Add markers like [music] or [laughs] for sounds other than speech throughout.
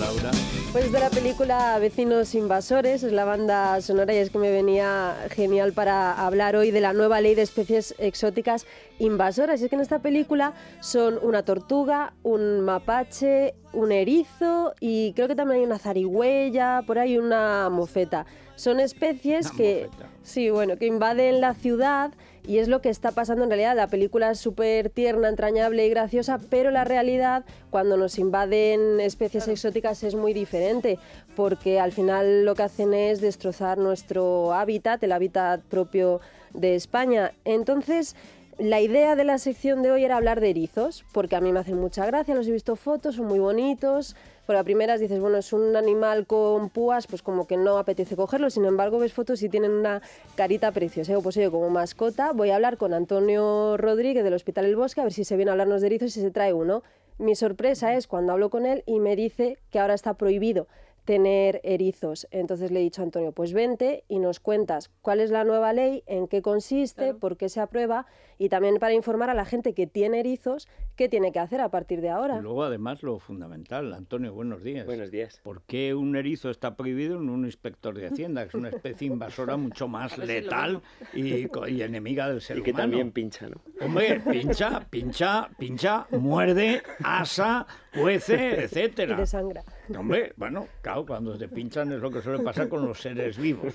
Laura? Pues de la película Vecinos Invasores, es la banda sonora y es que me venía genial para hablar hoy de la nueva ley de especies exóticas invasoras. Y es que en esta película son una tortuga, un mapache, un erizo y creo que también hay una zarigüeya, por ahí una mofeta. Son especies que, sí, bueno, que invaden la ciudad y es lo que está pasando en realidad. La película es súper tierna, entrañable y graciosa, pero la realidad cuando nos invaden especies exóticas es muy diferente, porque al final lo que hacen es destrozar nuestro hábitat, el hábitat propio de España. Entonces, la idea de la sección de hoy era hablar de erizos, porque a mí me hacen mucha gracia, los he visto fotos, son muy bonitos, por la primera dices, bueno, es un animal con púas, pues como que no apetece cogerlo, sin embargo ves fotos y tienen una carita preciosa. Yo, pues yo como mascota voy a hablar con Antonio Rodríguez del Hospital El Bosque, a ver si se viene a hablarnos de erizos y si se trae uno. Mi sorpresa es cuando hablo con él y me dice que ahora está prohibido tener erizos. Entonces le he dicho a Antonio, pues vente y nos cuentas cuál es la nueva ley, en qué consiste, por qué se aprueba y también para informar a la gente que tiene erizos qué tiene que hacer a partir de ahora. Luego además lo fundamental, Antonio, buenos días. Buenos días. ¿Por qué un erizo está prohibido en un inspector de Hacienda, es una especie invasora mucho más [laughs] letal y, enemiga del ser humano? Y que también pincha, ¿no? Hombre, pincha, [laughs] pincha, pincha, muerde, asa, cuece, [laughs] etcétera. Y sangre. [laughs] Hombre, bueno, claro, cuando se pinchan es lo que suele pasar con los seres vivos.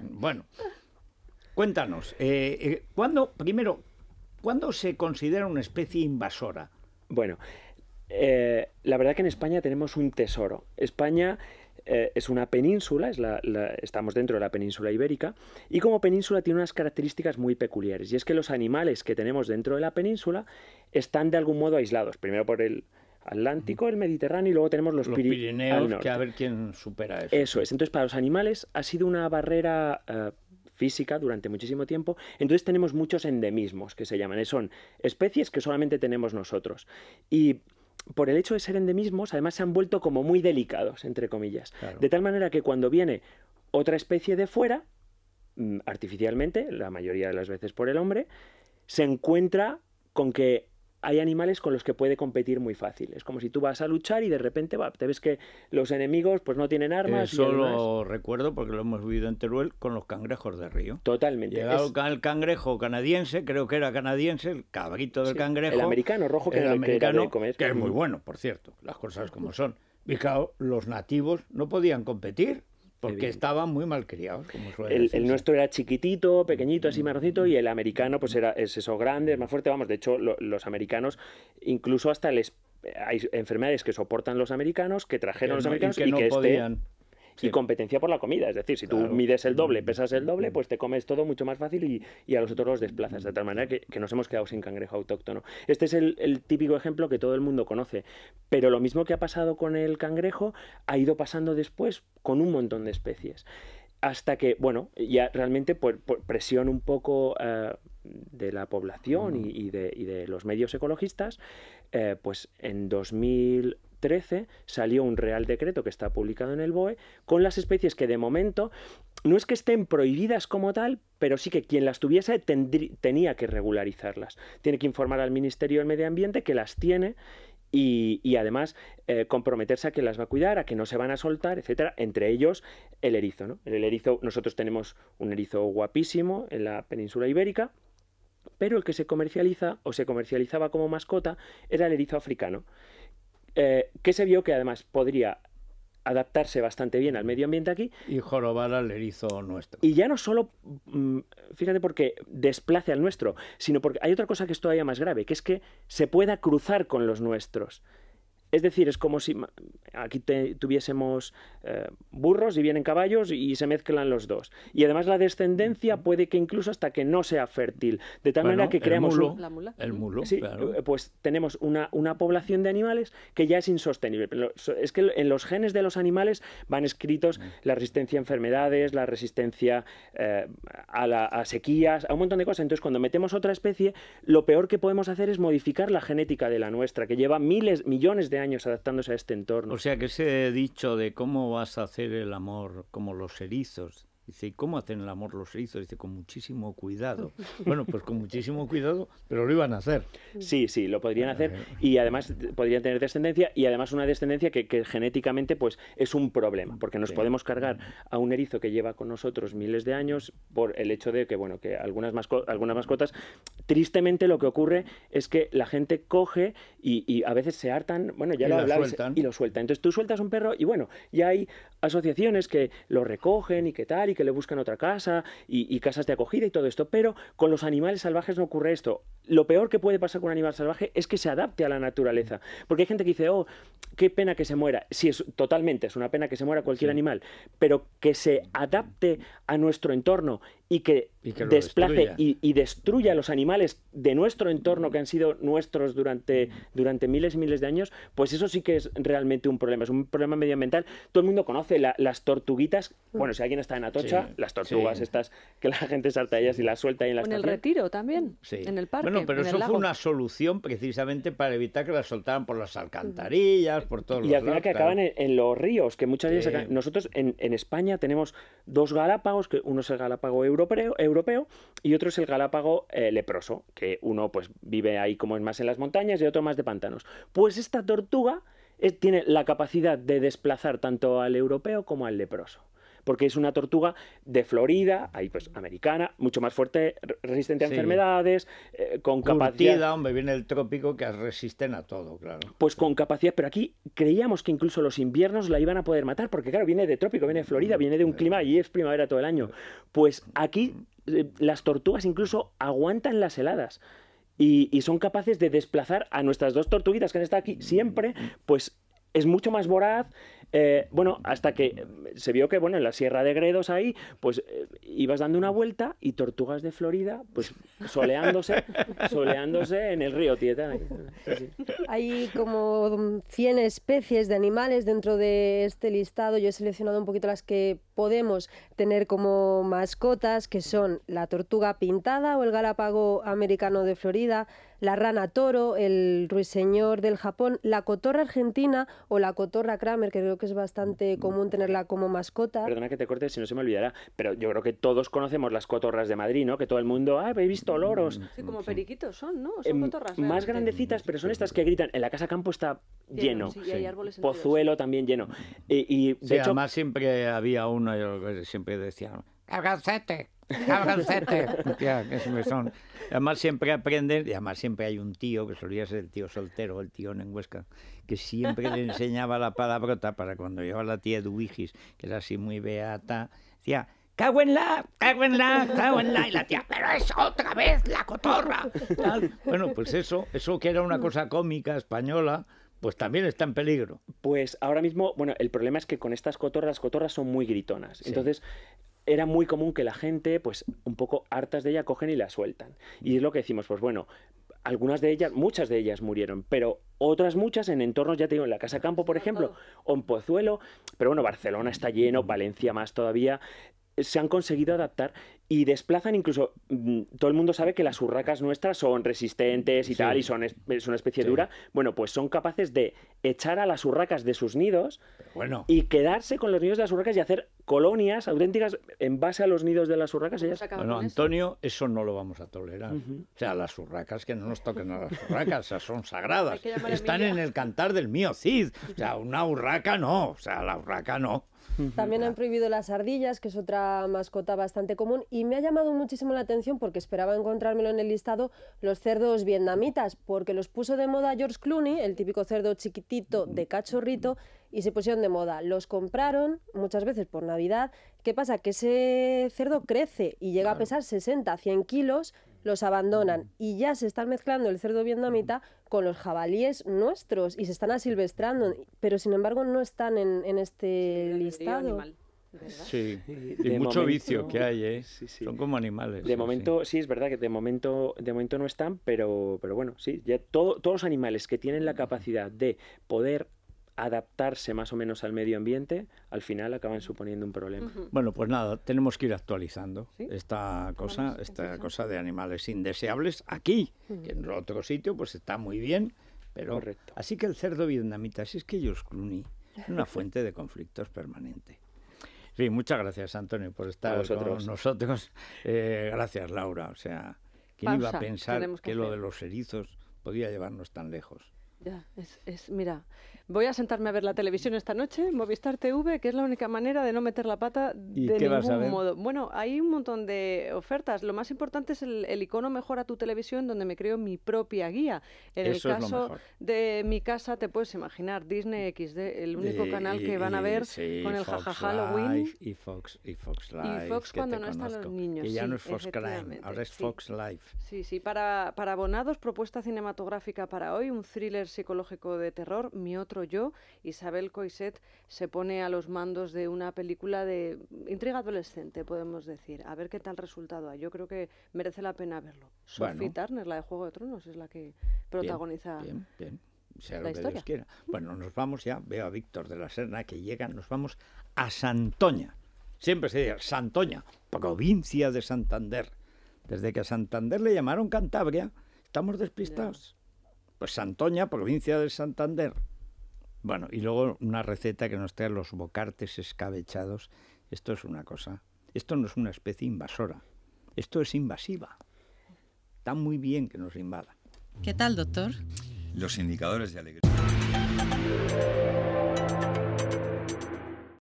Bueno, cuéntanos, eh, eh, ¿cuándo, primero, ¿cuándo se considera una especie invasora? Bueno, eh, la verdad que en España tenemos un tesoro. España es una península, estamos dentro de la península ibérica, y como península tiene unas características muy peculiares, y es que los animales que tenemos dentro de la península están de algún modo aislados, primero por el, Atlántico, el Mediterráneo y luego tenemos los, los Pirineos, que a ver quién supera eso. Eso es. Entonces, para los animales ha sido una barrera eh, física durante muchísimo tiempo. Entonces, tenemos muchos endemismos que se llaman. Eh, son especies que solamente tenemos nosotros. Y por el hecho de ser endemismos, además se han vuelto como muy delicados, entre comillas. De tal manera que cuando viene otra especie de fuera, mm, artificialmente, la mayoría de las veces por el hombre, se encuentra con que hay animales con los que puede competir muy fácil. Es como si tú vas a luchar y de repente va, te ves que los enemigos pues no tienen armas. Eso recuerdo porque lo hemos vivido en Teruel con los cangrejos de río. Totalmente. Llegado el cangrejo canadiense, creo que era canadiense, el cabrito del cangrejo. El americano rojo que el americano, que es muy bueno, por cierto, las cosas como son. Y los nativos no podían competir. Porque estaban muy mal criado el, el, nuestro era chiquitito, mm. pequeñito, así marroncito, y el americano, pues era, es eso, grande, es más fuerte. Vamos, de hecho, los americanos, incluso hasta les hay enfermedades que soportan los americanos, que trajeron los americanos y que, este y competencia por la comida, es decir, si tú mides el doble, mm. pesas el doble, mm. pues te comes todo mucho más fácil y, a los otros los desplazas, de tal manera que, nos hemos quedado sin cangrejo autóctono. Este es el, típico ejemplo que todo el mundo conoce, pero lo mismo que ha pasado con el cangrejo ha ido pasando después con un montón de especies hasta que, bueno, ya realmente por, pues, pues, presión un poco eh, de la población mm. y, de, los medios ecologistas, eh, pues en 2000, 13 salió un Real Decreto que está publicado en el BOE con las especies que de momento no es que estén prohibidas como tal, pero sí que quien las tuviese tenía que regularizarlas. Tiene que informar al Ministerio del Medio Ambiente que las tiene y, además eh, comprometerse a que las va a cuidar, a que no se van a soltar, etcétera, entre ellos el erizo. El erizo, nosotros tenemos un erizo guapísimo en la península ibérica, pero el que se comercializa o se comercializaba como mascota era el erizo africano. Eh, que se vio que además podría adaptarse bastante bien al medio ambiente aquí. Y jorobar al erizo nuestro. Y ya no solo, mm, fíjate, porque desplace al nuestro, sino porque hay otra cosa que es todavía más grave, que es que se pueda cruzar con los nuestros. Es decir, es como si aquí tuviésemos eh, burros y vienen caballos y se mezclan los dos. Y además la descendencia puede que incluso hasta que no sea fértil. De tal manera que creamos... El mulo. El claro. Eh, pues tenemos una, población de animales que ya es insostenible. es que en los genes de los animales van escritos la resistencia a enfermedades, la resistencia eh, a, a sequías, a un montón de cosas. Entonces cuando metemos otra especie, lo peor que podemos hacer es modificar la genética de la nuestra, que lleva miles, millones de años adaptándose a este entorno. O sea que ha dicho de cómo vas a hacer el amor como los erizos, Dice, ¿y cómo hacen el amor los erizos? Dice, con muchísimo cuidado. [laughs] bueno, pues con muchísimo cuidado, pero lo iban a hacer. Sí, sí, lo podrían eh, hacer eh. y además podrían tener descendencia y además una descendencia que, genéticamente pues es un problema, porque nos podemos cargar a un erizo que lleva con nosotros miles de años por el hecho de que, bueno, que algunas, algunas mascotas, tristemente lo que ocurre es que la gente coge y, a veces se hartan, bueno, ya y lo y lo suelta. Entonces tú sueltas un perro y bueno, ya hay asociaciones que lo recogen y que tal y que le buscan otra casa y, casas de acogida y todo esto, pero con los animales salvajes no ocurre esto. Lo peor que puede pasar con un animal salvaje es que se adapte a la naturaleza, porque hay gente que dice, oh, qué pena que se muera. si es, totalmente, es una pena que se muera cualquier animal, pero que se adapte a nuestro entorno y que, desplace y, destruya a los animales de nuestro entorno que han sido nuestros durante, durante miles y miles de años, pues eso sí que es realmente un problema, es un problema medioambiental. Todo el mundo conoce las tortuguitas, bueno, si alguien está en las tortugas estas que la gente salta ellas y las suelta en En el retiro también, en el parque. Bueno, pero eso fue una solución precisamente para evitar que las soltaran por las alcantarillas, por todos los Y al final que acaban en, los ríos, que muchas veces. Nosotros en, España tenemos dos galápagos, que uno es el galápago europeo, y otro es el galápago eh, leproso, que uno pues vive ahí como es más en las montañas y otro más de pantanos. Pues esta tortuga eh, tiene la capacidad de desplazar tanto al europeo como al leproso porque es una tortuga de Florida, ahí pues americana, mucho más fuerte, resistente a enfermedades, eh, con capacidad... hombre, viene el trópico, que resisten a todo, claro. Pues con capacidad, pero aquí creíamos que incluso los inviernos la iban a poder matar, porque claro, viene de trópico, viene de Florida, viene de un clima y es primavera todo el año. Pues aquí eh, las tortugas incluso aguantan las heladas. Y, y, son capaces de desplazar a nuestras dos tortuguitas que han estado aquí siempre, pues es mucho más voraz. Eh, bueno, hasta que eh, se vio que, bueno, en la Sierra de Gredos ahí, pues eh, ibas dando una vuelta y tortugas de Florida, pues soleándose, [laughs] soleándose en el río Tieta. Hay como 100 especies de animales dentro de este listado. Yo he seleccionado un poquito las que podemos tener como mascotas, que son la tortuga pintada o el galápago americano de Florida, la rana toro, el ruiseñor del Japón, la cotorra argentina o la cotorra Kramer, que creo que es bastante mm, común tenerla como mascota. Perdona que te corte, si no se me olvidará, pero yo creo que todos conocemos las cotorras de Madrid, ¿no? Que todo el mundo, ah, he visto mm, loros. Mm, sí, como periquitos son, ¿no? Son em, cotorras. Más grandecitas, pero son estas que gritan. En la casa campo está lleno. Sí, hay árboles Pozuelo también lleno. de hecho, más siempre había uno, yo siempre decía Agancete. Ya, [laughs] me son. Además siempre aprenden, y además siempre hay un tío, que solía ser el tío soltero, el tío en Huesca, que siempre le enseñaba la palabrota para cuando llevaba la tía Duigis, que era así muy beata, decía, cago en la, y la tía, pero es otra vez la cotorra. Bueno, pues eso, eso que era una cosa cómica española, pues también está en peligro. Pues ahora mismo, bueno, el problema es que con estas cotorras, las cotorras son muy gritonas. Entonces, era muy común que la gente, pues un poco hartas de ella, cogen y la sueltan. Y es lo que decimos, pues bueno, algunas de ellas, muchas de ellas murieron, pero otras muchas en entornos, ya te en la Casa Campo, por ejemplo, o en Pozuelo, pero bueno, Barcelona está lleno, Valencia más todavía, se han conseguido adaptar y desplazan incluso, mm, todo el mundo sabe que las urracas nuestras son resistentes y tal, y son, es, una especie dura, bueno, pues son capaces de echar a las urracas de sus nidos bueno. y quedarse con los nidos de las urracas y hacer colonias auténticas en base a los nidos de las urracas. Ellas... Bueno, Antonio, eso no lo vamos a tolerar. O sea, las urracas, que no nos toquen a las urracas, son sagradas. Están en el cantar del mío Cid. O sea, una urraca no, o sea, la urraca no. También han prohibido las ardillas, que es otra mascota bastante común. Y me ha llamado muchísimo la atención, porque esperaba encontrármelo en el listado, los cerdos vietnamitas, porque los puso de moda George Clooney, el típico cerdo chiquitito de cachorrito, y se pusieron de moda. Los compraron muchas veces por Navidad. ¿Qué pasa? Que ese cerdo crece y llega a pesar 60, 100 kilos los abandonan y ya se están mezclando el cerdo viendo a mitad, con los jabalíes nuestros y se están asilvestrando, pero sin embargo no están en, en este listado. Sí, y, mucho vicio que hay, ¿eh? Son como animales. De momento, sí. es verdad que de momento, de momento no están, pero, pero bueno, sí, ya todos los animales que tienen la capacidad de poder adaptarse más o menos al medio ambiente, al final acaban suponiendo un problema. Bueno, pues nada, tenemos que ir actualizando esta cosa, esta cosa de animales indeseables aquí, que en otro sitio pues está muy bien, pero así que el cerdo vietnamita, si es que ellos es una fuente de conflictos permanente. Sí, muchas gracias Antonio por estar con nosotros. [laughs] Eh, gracias Laura, o sea, ¿quién iba a pensar que, lo de los erizos podía llevarnos tan lejos? Ya, mira, voy a sentarme a ver la televisión esta noche, Movistar TV, que es la única manera de no meter la pata de ningún modo. Bueno, hay un montón de ofertas. Lo más importante es el, icono Mejora tu televisión, donde me creo mi propia guía. En el caso de mi casa, te puedes imaginar, Disney XD, el único canal que van a ver con el jajaja Halloween. y Fox, y Fox Live. Y Fox cuando no están los niños. Y ya no es Fox Crime, ahora es Fox Live. Sí, sí, para, para abonados, propuesta cinematográfica para hoy, un thriller psicológico de terror, mi otro yo, Isabel Coiset se pone a los mandos de una película de intriga adolescente, podemos decir. A ver qué tal resultado Yo creo que merece la pena verlo. Sophie Turner, la de Juego de Tronos, es la que protagoniza. la lo Bueno, nos vamos ya. Veo a Víctor de la Serna que llega. Nos vamos a Santoña. Siempre se dice Santoña, provincia de Santander. Desde que a Santander le llamaron Cantabria, estamos despistados. Pues Santoña, provincia de Santander. Bueno, y luego una receta que nos trae los bocartes escabechados. Esto es una cosa. Esto no es una especie invasora. Esto es invasiva. Está muy bien que nos invada. ¿Qué tal, doctor? Los indicadores de alegría.